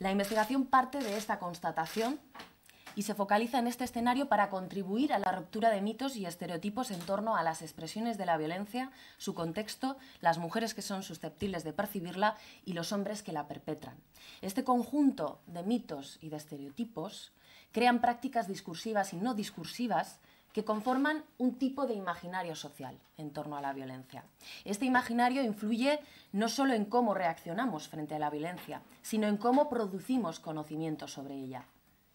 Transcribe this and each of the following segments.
La investigación parte de esta constatación y se focaliza en este escenario para contribuir a la ruptura de mitos y estereotipos en torno a las expresiones de la violencia, su contexto, las mujeres que son susceptibles de percibirla y los hombres que la perpetran. Este conjunto de mitos y de estereotipos crean prácticas discursivas y no discursivas que conforman un tipo de imaginario social en torno a la violencia. Este imaginario influye no solo en cómo reaccionamos frente a la violencia, sino en cómo producimos conocimiento sobre ella.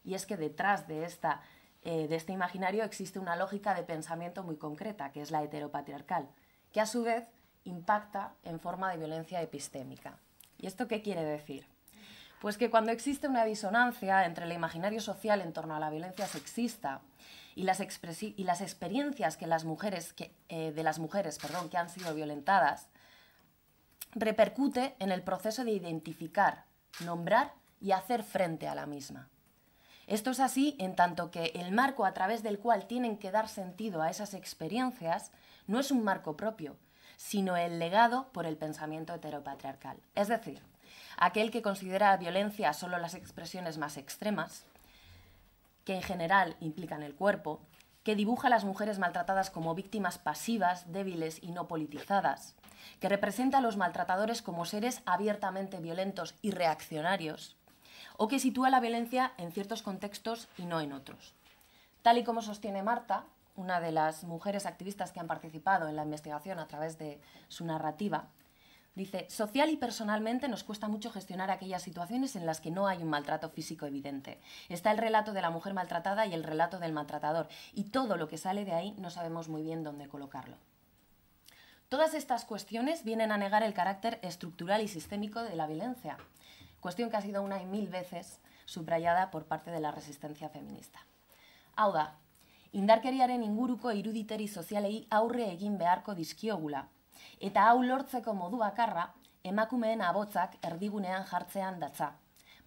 Y es que detrás de, esta, eh, de este imaginario existe una lógica de pensamiento muy concreta, que es la heteropatriarcal, que a su vez impacta en forma de violencia epistémica. ¿Y esto qué quiere decir? Pues que cuando existe una disonancia entre el imaginario social en torno a la violencia sexista y las, experiencias que las mujeres eh, de las mujeres perdón, que han sido violentadas repercute en el proceso de identificar, nombrar y hacer frente a la misma. Esto es así en tanto que el marco a través del cual tienen que dar sentido a esas experiencias no es un marco propio, sino el legado por el pensamiento heteropatriarcal. Es decir, aquel que considera la violencia solo las expresiones más extremas, que en general implican el cuerpo, que dibuja a las mujeres maltratadas como víctimas pasivas, débiles y no politizadas, que representa a los maltratadores como seres abiertamente violentos y reaccionarios, o que sitúa la violencia en ciertos contextos y no en otros. Tal y como sostiene Marta, una de las mujeres activistas que han participado en la investigación a través de su narrativa, Dice, social y personalmente nos cuesta mucho gestionar aquellas situaciones en las que no hay un maltrato físico evidente. Está el relato de la mujer maltratada y el relato del maltratador, y todo lo que sale de ahí no sabemos muy bien dónde colocarlo. Todas estas cuestiones vienen a negar el carácter estructural y sistémico de la violencia, cuestión que ha sido una y mil veces subrayada por parte de la resistencia feminista. Auda, indarkeriaren iruditeri sozialei aurre egin beharko dizkiogula, Eta hau lortzeko modu bakarra, emakumeen abotzak erdigunean jartzean datza.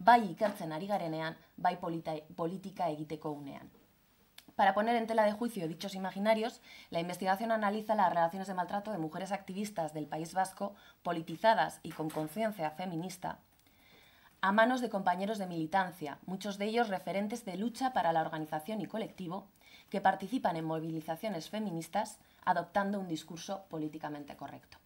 Bai ikertzen ari garenean, bai politika egiteko unean. Para poner en tela de juicio dichos imaginarios, la investigación analiza las relaciones de maltrato de mujeres activistas del País Vasco politizadas y con conciencia feminista a manos de compañeros de militancia, muchos de ellos referentes de lucha para la organización y colectivo, que participan en movilizaciones feministas adoptando un discurso políticamente correcto.